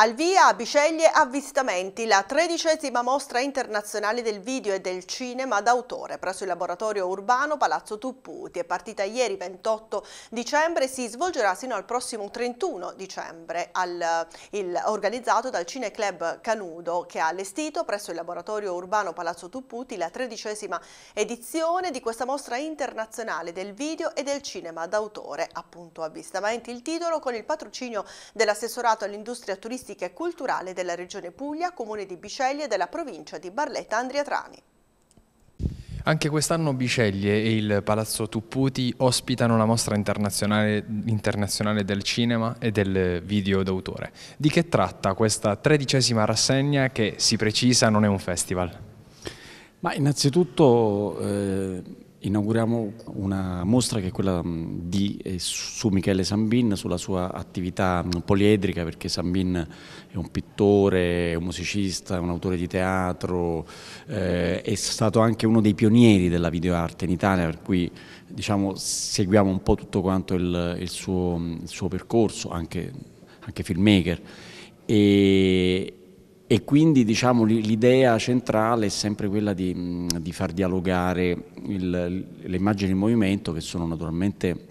Al via Biceglie Avvistamenti, la tredicesima mostra internazionale del video e del cinema d'autore presso il laboratorio urbano Palazzo Tupputi. È partita ieri 28 dicembre e si svolgerà sino al prossimo 31 dicembre, al, il, organizzato dal Cineclub Canudo che ha allestito presso il laboratorio urbano Palazzo Tupputi la tredicesima edizione di questa mostra internazionale del video e del cinema d'autore, appunto Avvistamenti il titolo, con il patrocinio dell'assessorato all'industria turistica artistica e culturale della Regione Puglia, Comune di Biceglie e della provincia di barletta trani Anche quest'anno Biceglie e il Palazzo Tupputi ospitano la mostra internazionale, internazionale del cinema e del video d'autore. Di che tratta questa tredicesima rassegna che, si precisa, non è un festival? Ma innanzitutto... Eh Inauguriamo una mostra che è quella mm, di, eh, su Michele Sambin, sulla sua attività mm, poliedrica, perché Sambin è un pittore, è un musicista, è un autore di teatro, eh, è stato anche uno dei pionieri della videoarte in Italia, per cui diciamo, seguiamo un po' tutto quanto il, il, suo, mm, il suo, percorso, anche, anche filmmaker. E, e quindi diciamo, l'idea centrale è sempre quella di, di far dialogare il, le immagini in movimento che sono naturalmente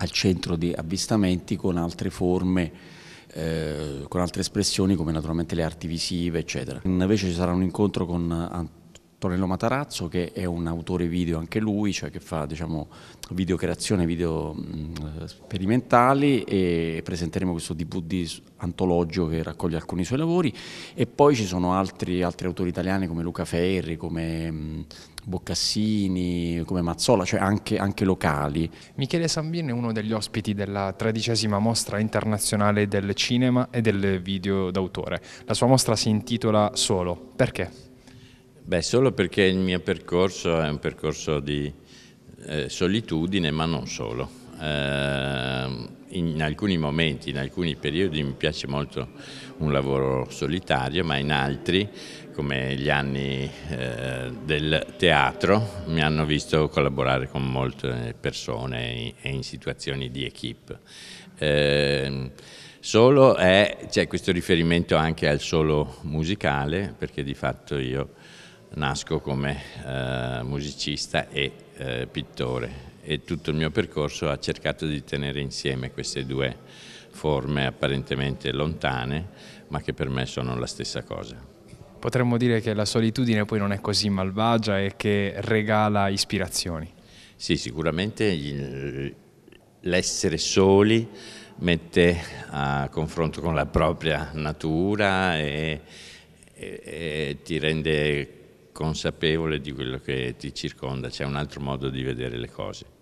al centro di avvistamenti con altre forme, eh, con altre espressioni come naturalmente le arti visive eccetera. Invece ci sarà un incontro con Antonello Matarazzo che è un autore video anche lui, cioè che fa diciamo, creazione, video sperimentali e presenteremo questo DVD antologico che raccoglie alcuni suoi lavori e poi ci sono altri, altri autori italiani come Luca Ferri, come Boccassini, come Mazzola, cioè anche, anche, locali. Michele Sambin è uno degli ospiti della tredicesima mostra internazionale del cinema e del video d'autore. La sua mostra si intitola Solo. Perché? Beh, solo perché il mio percorso è un percorso di eh, solitudine, ma non solo. Ehm, in alcuni momenti, in alcuni periodi mi piace molto un lavoro solitario, ma in altri, come gli anni eh, del teatro, mi hanno visto collaborare con molte persone e in situazioni di equip. Ehm, solo c'è questo riferimento anche al solo musicale, perché di fatto io nasco come eh, musicista e eh, pittore e tutto il mio percorso ha cercato di tenere insieme queste due forme apparentemente lontane, ma che per me sono la stessa cosa. Potremmo dire che la solitudine poi non è così malvagia e che regala ispirazioni. Sì, sicuramente l'essere soli mette a confronto con la propria natura e, e, e ti rende consapevole di quello che ti circonda, c'è un altro modo di vedere le cose.